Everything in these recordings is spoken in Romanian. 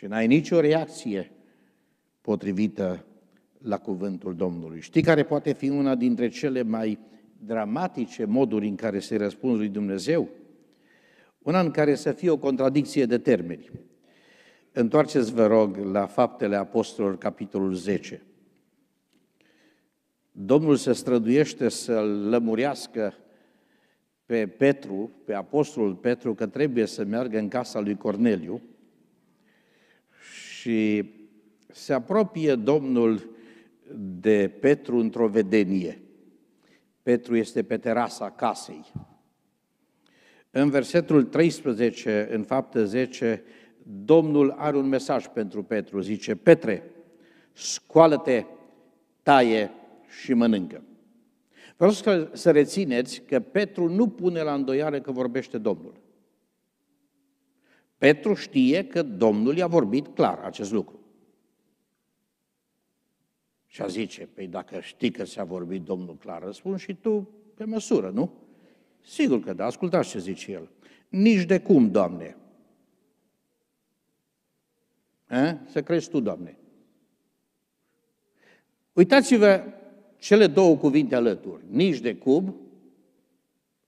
și n-ai nicio reacție potrivită la cuvântul Domnului. Știi care poate fi una dintre cele mai dramatice moduri în care se răspunzi lui Dumnezeu? Una în care să fie o contradicție de termeni. Întoarceți, vă rog, la Faptele Apostolilor, capitolul 10. Domnul se străduiește să-l lămurească pe Petru, pe apostolul Petru, că trebuie să meargă în casa lui Corneliu, și se apropie Domnul de Petru într-o vedenie. Petru este pe terasa casei. În versetul 13, în fapte 10, Domnul are un mesaj pentru Petru. Zice, Petre, scoală-te, taie și mănâncă. Vreau să rețineți că Petru nu pune la îndoială că vorbește Domnul. Petru știe că Domnul i-a vorbit clar acest lucru. Și a zice, păi dacă știi că ți-a vorbit Domnul clar, răspun și tu pe măsură, nu? Sigur că da, ascultați ce zice el. Nici de cum, Doamne. A? Să crezi tu, Doamne. Uitați-vă cele două cuvinte alături. Nici de cum,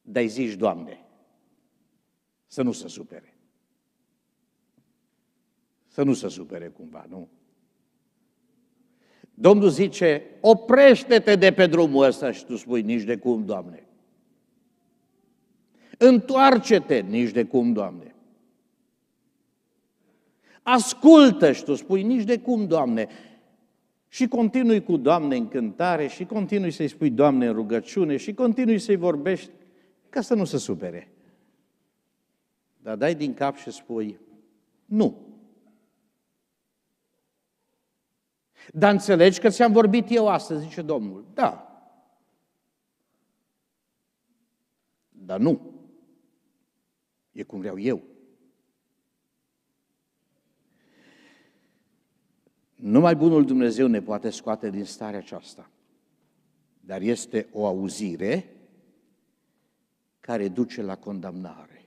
dar zici, Doamne. Să nu se supere să nu se supere cumva, nu? Domnul zice, oprește-te de pe drumul ăsta și tu spui, nici de cum, Doamne. Întoarce-te, nici de cum, Doamne. Ascultă și tu spui, nici de cum, Doamne. Și continui cu Doamne în cântare și continui să-i spui Doamne în rugăciune și continui să-i vorbești ca să nu se supere. Dar dai din cap și spui, nu, Dar înțelegi că ți-am vorbit eu astăzi, zice Domnul. Da. Dar nu. E cum vreau eu. Numai Bunul Dumnezeu ne poate scoate din starea aceasta. Dar este o auzire care duce la condamnare.